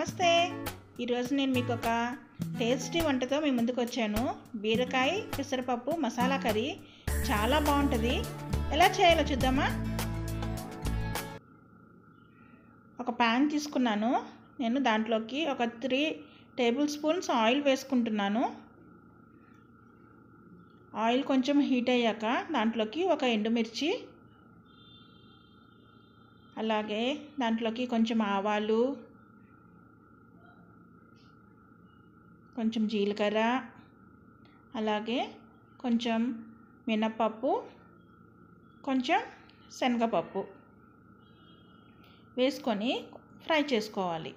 నమస్తే ఈరోజు నేను మీకు ఒక టేస్టీ వంటతో మీ ముందుకు వచ్చాను బీరకాయ పెసరపప్పు మసాలా కర్రీ చాలా బాగుంటుంది ఎలా చేయాలో చూద్దామా ఒక ప్యాన్ తీసుకున్నాను నేను దాంట్లోకి ఒక త్రీ టేబుల్ స్పూన్స్ ఆయిల్ వేసుకుంటున్నాను ఆయిల్ కొంచెం హీట్ అయ్యాక దాంట్లోకి ఒక ఎండుమిర్చి అలాగే దాంట్లోకి కొంచెం ఆవాలు కొంచెం జీలకర్ర అలాగే కొంచెం మినప్పప్పు కొంచెం శనగపప్పు వేసుకొని ఫ్రై చేసుకోవాలి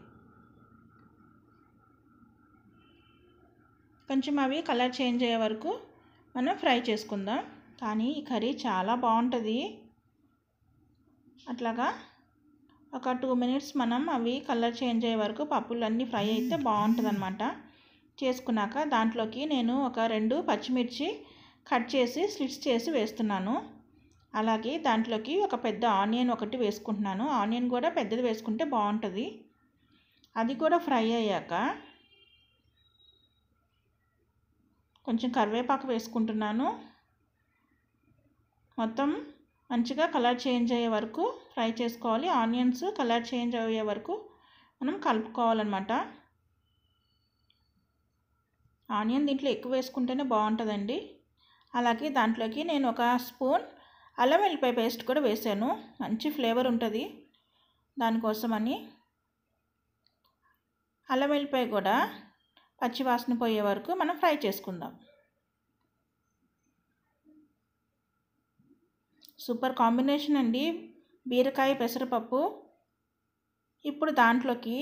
కొంచెం అవి కలర్ చేంజ్ అయ్యే వరకు మనం ఫ్రై చేసుకుందాం కానీ ఈ కర్రీ చాలా బాగుంటుంది అట్లాగా ఒక టూ మినిట్స్ మనం అవి కలర్ చేంజ్ అయ్యే వరకు పప్పులు అన్నీ ఫ్రై అయితే బాగుంటుంది అనమాట చేసుకున్నాక దాంట్లోకి నేను ఒక రెండు పచ్చిమిర్చి కట్ చేసి స్లిట్స్ చేసి వేస్తున్నాను అలాగే దాంట్లోకి ఒక పెద్ద ఆనియన్ ఒకటి వేసుకుంటున్నాను ఆనియన్ కూడా పెద్దది వేసుకుంటే బాగుంటుంది అది కూడా ఫ్రై అయ్యాక కొంచెం కరివేపాకు వేసుకుంటున్నాను మొత్తం మంచిగా కలర్ చేంజ్ అయ్యే వరకు ఫ్రై చేసుకోవాలి ఆనియన్స్ కలర్ చేంజ్ అయ్యే వరకు మనం కలుపుకోవాలన్నమాట ఆనియన్ దీంట్లో ఎక్కువ వేసుకుంటేనే బాగుంటుందండి అలాగే దాంట్లోకి నేను ఒక స్పూన్ అల్లం వెల్లిపాయ పేస్ట్ కూడా వేసాను మంచి ఫ్లేవర్ ఉంటుంది దానికోసమని అల్లం వెల్లిపాయ కూడా పచ్చివాసన పోయే వరకు మనం ఫ్రై చేసుకుందాం సూపర్ కాంబినేషన్ అండి బీరకాయ పెసరపప్పు ఇప్పుడు దాంట్లోకి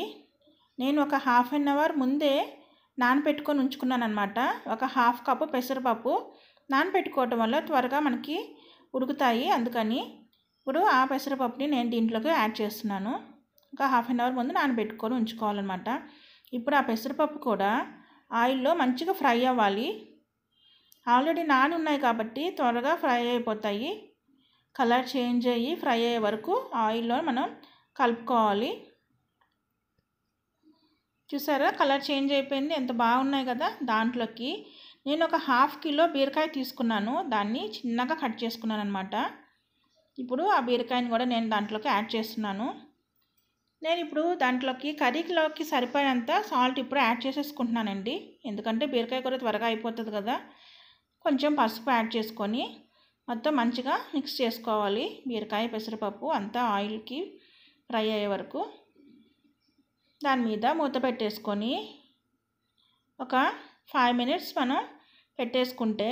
నేను ఒక హాఫ్ అన్ అవర్ ముందే నానపెట్టుకొని ఉంచుకున్నాను అనమాట ఒక హాఫ్ కప్పు పెసరపప్పు నానబెట్టుకోవటం వల్ల త్వరగా మనకి ఉడుకుతాయి అందుకని ఇప్పుడు ఆ పెసరపప్పుని నేను దీంట్లోకి యాడ్ చేస్తున్నాను ఒక హాఫ్ అన్ అవర్ ముందు నానబెట్టుకొని ఉంచుకోవాలన్నమాట ఇప్పుడు ఆ పెసరపప్పు కూడా ఆయిల్లో మంచిగా ఫ్రై అవ్వాలి ఆల్రెడీ నాని ఉన్నాయి కాబట్టి త్వరగా ఫ్రై అయిపోతాయి కలర్ చేంజ్ అయ్యి ఫ్రై అయ్యే వరకు ఆయిల్లో మనం కలుపుకోవాలి చూసారా కలర్ చేంజ్ అయిపోయింది ఎంత బాగున్నాయి కదా దాంట్లోకి నేను ఒక హాఫ్ కిలో బీరకాయ తీసుకున్నాను దాన్ని చిన్నగా కట్ చేసుకున్నాను అనమాట ఇప్పుడు ఆ బీరకాయని కూడా నేను దాంట్లోకి యాడ్ చేస్తున్నాను నేను ఇప్పుడు దాంట్లోకి కర్రీలోకి సరిపోయేంత సాల్ట్ ఇప్పుడు యాడ్ చేసేసుకుంటున్నానండి ఎందుకంటే బీరకాయ కూర త్వరగా అయిపోతుంది కదా కొంచెం పసుపు యాడ్ చేసుకొని మొత్తం మంచిగా మిక్స్ చేసుకోవాలి బీరకాయ పెసరపప్పు అంతా ఆయిల్కి ఫ్రై అయ్యే వరకు దాని మీద మూత పెట్టేసుకొని ఒక ఫైవ్ మినిట్స్ మనం పెట్టేసుకుంటే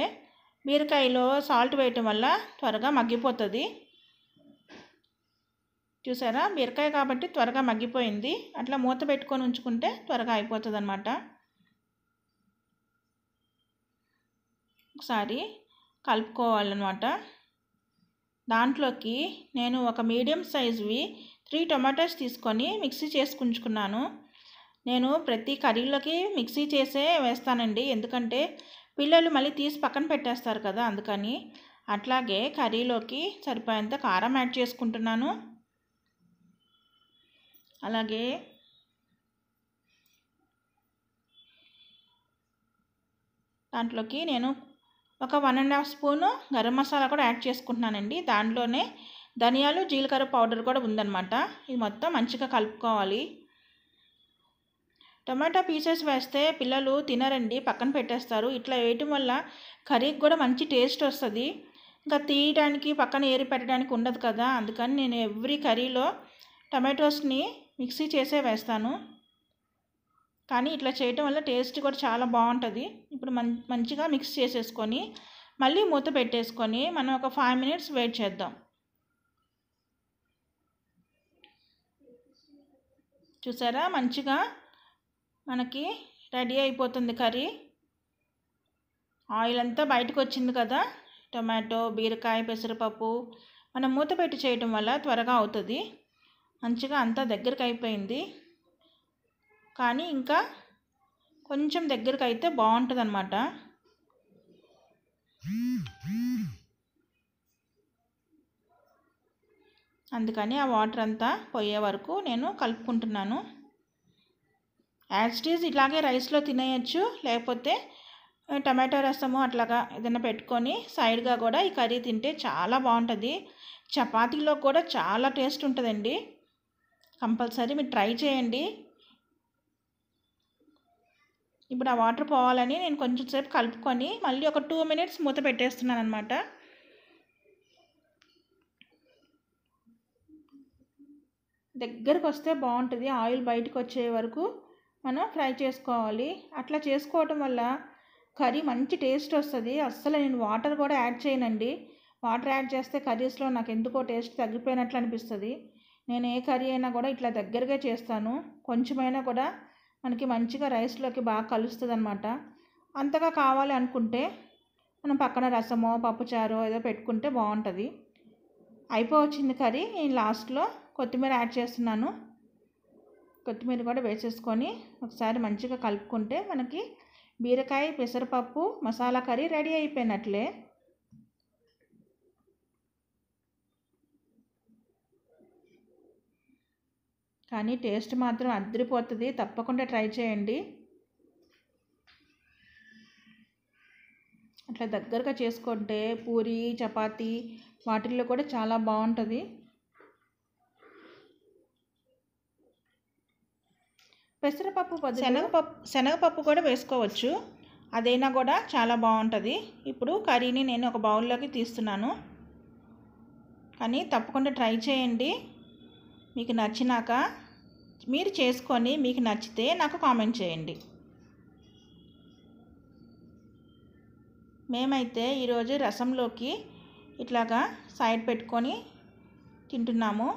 బీరకాయలో సాల్ట్ వేయటం వల్ల త్వరగా మగ్గిపోతుంది చూసారా బీరకాయ కాబట్టి త్వరగా మగ్గిపోయింది అట్లా మూత పెట్టుకొని ఉంచుకుంటే త్వరగా అయిపోతుంది అనమాట ఒకసారి కలుపుకోవాలన్నమాట దాంట్లోకి నేను ఒక మీడియం సైజువి త్రీ టొమాటోస్ తీసుకొని మిక్సీ చేసుకుంచుకున్నాను నేను ప్రతి కర్రీలోకి మిక్సీ చేసే వేస్తానండి ఎందుకంటే పిల్లలు మళ్ళీ తీసి పక్కన పెట్టేస్తారు కదా అందుకని అట్లాగే కర్రీలోకి సరిపోయేంత కారం యాడ్ చేసుకుంటున్నాను అలాగే దాంట్లోకి నేను ఒక one and half spoon garam masala కూడా యాడ్ చేసుకుంటున్నానండి దాంట్లోనే ధనియాలు జీలకర్ర పౌడర్ కూడా ఉందన్నమాట ఇది మొత్తం మంచిగా కలుపుకోవాలి టమాటా పీసెస్ వేస్తే పిల్లలు తినరండి పక్కన పెట్టేస్తారు ఇట్లా వేయటం వల్ల కర్రీకి కూడా మంచి టేస్ట్ వస్తుంది ఇంకా తీయడానికి పక్కన ఏరి పెట్టడానికి ఉండదు కదా అందుకని నేను ఎవ్రీ కర్రీలో టమాటోస్ని మిక్సీ చేసే వేస్తాను కానీ ఇట్లా చేయటం వల్ల టేస్ట్ కూడా చాలా బాగుంటుంది ఇప్పుడు మం మంచిగా మిక్స్ చేసేసుకొని మళ్ళీ మూత పెట్టేసుకొని మనం ఒక ఫైవ్ మినిట్స్ వెయిట్ చేద్దాం చూసారా మంచిగా మనకి రెడీ అయిపోతుంది కర్రీ ఆయిల్ అంతా బయటకు వచ్చింది కదా టొమాటో బీరకాయ పెసరపప్పు మనం మూత పెట్టి చేయటం వల్ల త్వరగా అవుతుంది మంచిగా అంతా దగ్గరకు అయిపోయింది కానీ ఇంకా కొంచెం దగ్గరకు అయితే బాగుంటుంది అన్నమాట అందుకని ఆ వాటర్ అంతా పోయే వరకు నేను కలుపుకుంటున్నాను యాజ్టీజ్ ఇలాగే రైస్లో తినేయచ్చు లేకపోతే టమాటో రసము అట్లాగా ఏదైనా పెట్టుకొని సైడ్గా కూడా ఈ కర్రీ తింటే చాలా బాగుంటుంది చపాతీలో కూడా చాలా టేస్ట్ ఉంటుందండి కంపల్సరీ మీరు ట్రై చేయండి ఇప్పుడు ఆ వాటర్ పోవాలని నేను కొంచెం సేపు కలుపుకొని మళ్ళీ ఒక టూ మినిట్స్ మూత పెట్టేస్తున్నాను అనమాట దగ్గరకు వస్తే బాగుంటుంది ఆయిల్ బయటకు వచ్చే వరకు మనం ఫ్రై చేసుకోవాలి అట్లా చేసుకోవటం వల్ల కర్రీ మంచి టేస్ట్ వస్తుంది అస్సలు నేను వాటర్ కూడా యాడ్ చేయనండి వాటర్ యాడ్ చేస్తే కర్రీస్లో నాకు ఎందుకో టేస్ట్ తగ్గిపోయినట్లు అనిపిస్తుంది నేను ఏ కర్రీ అయినా కూడా ఇట్లా దగ్గరగా చేస్తాను కొంచెమైనా కూడా మనకి మంచిగా రైస్లోకి బాగా కలుస్తుంది అనమాట అంతగా కావాలి అనుకుంటే మనం పక్కన రసమో పప్పుచారో ఏదో పెట్టుకుంటే బాగుంటుంది అయిపోవచ్చింది కర్రీ నేను లాస్ట్లో కొత్తిమీర యాడ్ చేస్తున్నాను కొత్తిమీర కూడా వేసేసుకొని ఒకసారి మంచిగా కలుపుకుంటే మనకి బీరకాయ పెసరపప్పు మసాలా కర్రీ రెడీ అయిపోయినట్లే కానీ టేస్ట్ మాత్రం అద్దరిపోతుంది తప్పకుండా ట్రై చేయండి ఇట్లా దగ్గరగా చేసుకుంటే పూరి చపాతి వాటిల్లో కూడా చాలా బాగుంటుంది పెసరపప్పు శనగపప్పు శనగపప్పు కూడా వేసుకోవచ్చు అదైనా కూడా చాలా బాగుంటుంది ఇప్పుడు కర్రీని నేను ఒక బౌల్లోకి తీస్తున్నాను కానీ తప్పకుండా ట్రై చేయండి మీకు నచ్చినాక మీరు చేసుకొని మీకు నచ్చితే నాకు కామెంట్ చేయండి మేమైతే ఈరోజు రసంలోకి ఇట్లాగా సైడ్ పెట్టుకొని తింటున్నాము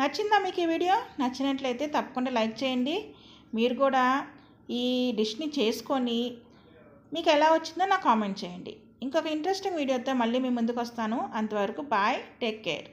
నచ్చిందా మీకు ఈ వీడియో నచ్చినట్లయితే తప్పకుండా లైక్ చేయండి మీరు కూడా ఈ డిష్ని చేసుకొని మీకు ఎలా వచ్చిందో నా కామెంట్ చేయండి ఇంకొక ఇంట్రెస్టింగ్ వీడియోతో మళ్ళీ మీ ముందుకు వస్తాను అంతవరకు బాయ్ టేక్ కేర్